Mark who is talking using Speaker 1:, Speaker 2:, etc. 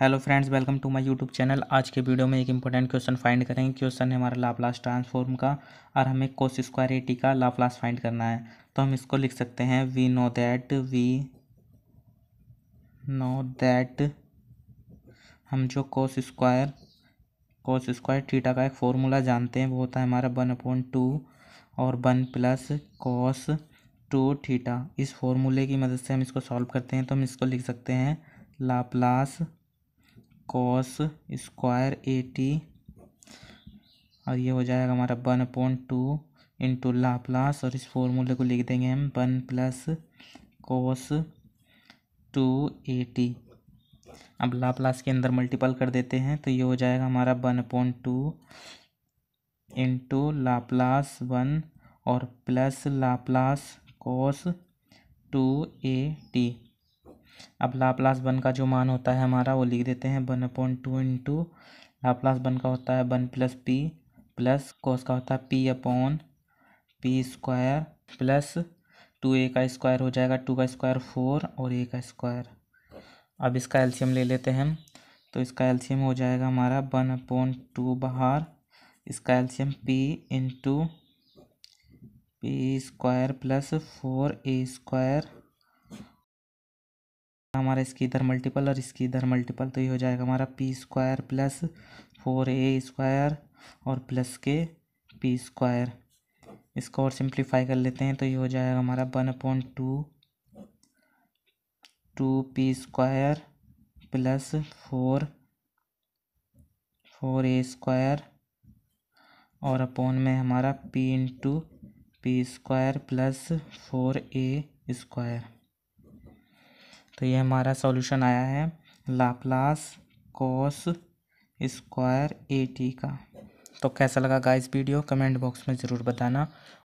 Speaker 1: hello friends welcome to my YouTube channel आज के video में एक इंपॉर्टेंट क्वेश्चन फाइंड करेंगे क्वेश्चन है हमारा लाप्लास ट्रांसफॉर्म का और हमें कोस स्क्वायर एटी का लाप्लास फाइंड करना है तो हम इसको लिख सकते हैं we know that we know that हम जो cos square cos square theta का एक फॉर्मूला जानते हैं वो होता है हमारा वन अपॉइंट टू और one plus cos two theta इस फॉर्मूले की मदद से हम इसको सॉल्व करते हैं तो हम इसको लिख सकते हैं Laplace cos square A T और ये हो जाएगा हमारा one point two into Laplace और इस फॉर्मूले को लिख देंगे हम one plus cos two A T अब लाप्लास के अंदर मल्टीपल कर देते हैं तो ये हो जाएगा हमारा one point two into Laplace one और plus Laplace cos two A T अब लाप्लास वन का जो मान होता है हमारा वो लिख देते हैं one upon two into Laplace one का होता है one plus P plus cos का होता है P upon P square plus two A का स्क्वायर हो जाएगा टू का स्क्वायर फोर और ए का स्क्वायर अब इसका एल्शियम ले लेते हैं तो इसका एल्शियम हो जाएगा हमारा वन अपॉन टू बाहर इसका एल्शियम P into P square plus four A square हमारा इसकी इधर मल्टीपल और इसकी इधर मल्टीपल तो ये हो जाएगा हमारा P square plus four A square और प्लस के पी स्क्वायर इसको और सिंप्लीफाई कर लेते हैं तो ये हो जाएगा हमारा one upon two two P square plus four four A square और अपॉन में हमारा P into P square plus four A square तो ये हमारा सॉल्यूशन आया है Laplace cos square A T का तो कैसा लगा गाइस वीडियो कमेंट बॉक्स में ज़रूर बताना